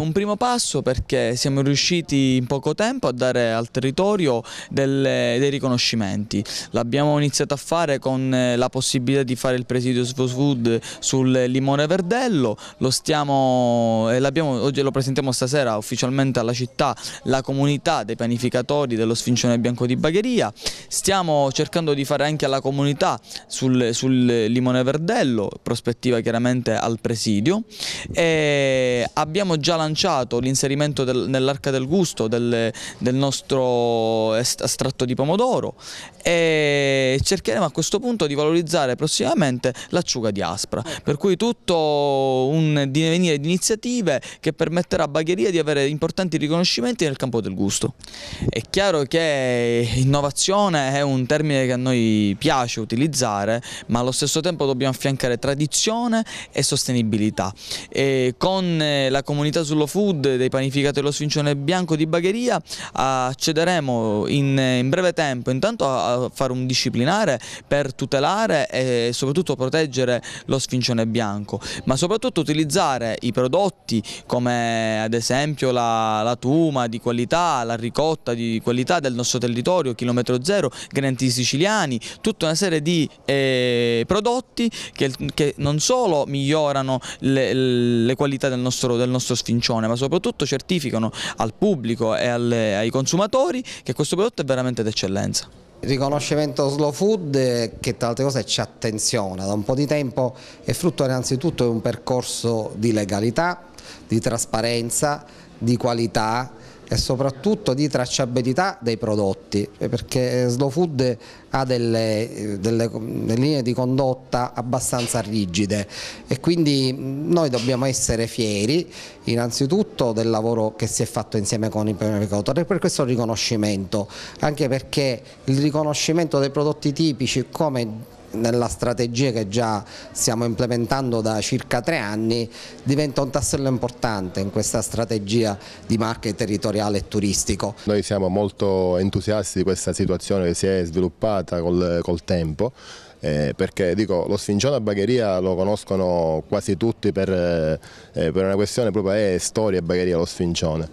Un primo passo perché siamo riusciti in poco tempo a dare al territorio delle, dei riconoscimenti. L'abbiamo iniziato a fare con eh, la possibilità di fare il presidio Sfosfood sul limone verdello, lo, stiamo, eh, oggi lo presentiamo stasera ufficialmente alla città, la comunità dei panificatori dello sfincione bianco di Bagheria. Stiamo cercando di fare anche alla comunità sul, sul limone verdello, prospettiva chiaramente al presidio. E abbiamo già lanciato bilanciato l'inserimento nell'arca del gusto del, del nostro estratto di pomodoro e cercheremo a questo punto di valorizzare prossimamente l'acciuga di Aspra, ecco. per cui tutto un divenire di iniziative che permetterà a Bagheria di avere importanti riconoscimenti nel campo del gusto. È chiaro che innovazione è un termine che a noi piace utilizzare, ma allo stesso tempo dobbiamo affiancare tradizione e sostenibilità. E con eh, la comunità Oslo Food dei panificati dello sfincione bianco di Bagheria accederemo in, in breve tempo intanto a, a fare un disciplinare per tutelare e soprattutto proteggere lo sfincione bianco ma soprattutto utilizzare i prodotti come ad esempio la, la tuma di qualità, la ricotta di qualità del nostro territorio, chilometro zero, graniti siciliani, tutta una serie di eh, prodotti che, che, non solo migliorano le, le qualità del nostro, del nostro sfincione arancione, ma soprattutto certificano al pubblico e alle, ai consumatori che questo prodotto è veramente d'eccellenza. Il riconoscimento slow food eh, che tra altre cose ci attenziona da un po' di tempo è frutto innanzitutto di un percorso di legalità, di trasparenza, di qualità e soprattutto di tracciabilità dei prodotti, perché Slow Food ha delle, delle, delle linee di condotta abbastanza rigide e quindi noi dobbiamo essere fieri innanzitutto del lavoro che si è fatto insieme con i produttori e per questo riconoscimento, anche perché il riconoscimento dei prodotti tipici come nella strategia che già stiamo implementando da circa tre anni diventa un tassello importante in questa strategia di marketing territoriale e turistico. Noi siamo molto entusiasti di questa situazione che si è sviluppata col, col tempo eh, perché dico, lo sfingione a Bagheria lo conoscono quasi tutti per, eh, per una questione proprio è eh, storia e Bagheria lo sfingione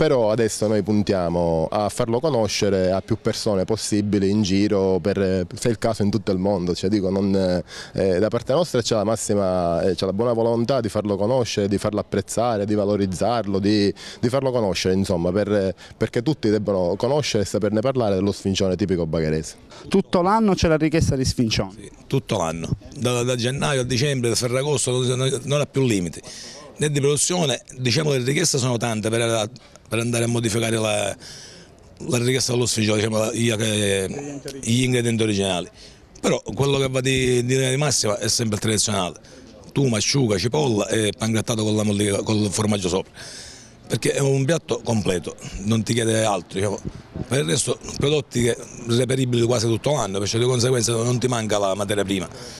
però adesso noi puntiamo a farlo conoscere a più persone possibili in giro per, se è il caso in tutto il mondo, cioè, dico, non, eh, da parte nostra c'è la massima, eh, c'è la buona volontà di farlo conoscere, di farlo apprezzare, di valorizzarlo, di, di farlo conoscere insomma per, perché tutti debbano conoscere e saperne parlare dello sfincione tipico bagherese. Tutto l'anno c'è la richiesta di sfincione? Sì, tutto l'anno, da, da, gennaio a dicembre, da Ferragosto non ha più limiti né di produzione, diciamo che le richieste sono tante per, eh, per andare a modificare la, la richiesta dell'ufficio, diciamo, gli, eh, gli ingredienti originali. Però quello che va di, linea di massima è sempre il tradizionale, tuma, asciuga, cipolla e pangrattato con, mollica, con il formaggio sopra. Perché è un piatto completo, non ti chiede altro. Diciamo. Per il resto prodotti reperibili quasi tutto l'anno, perciò di conseguenza non ti manca la materia prima.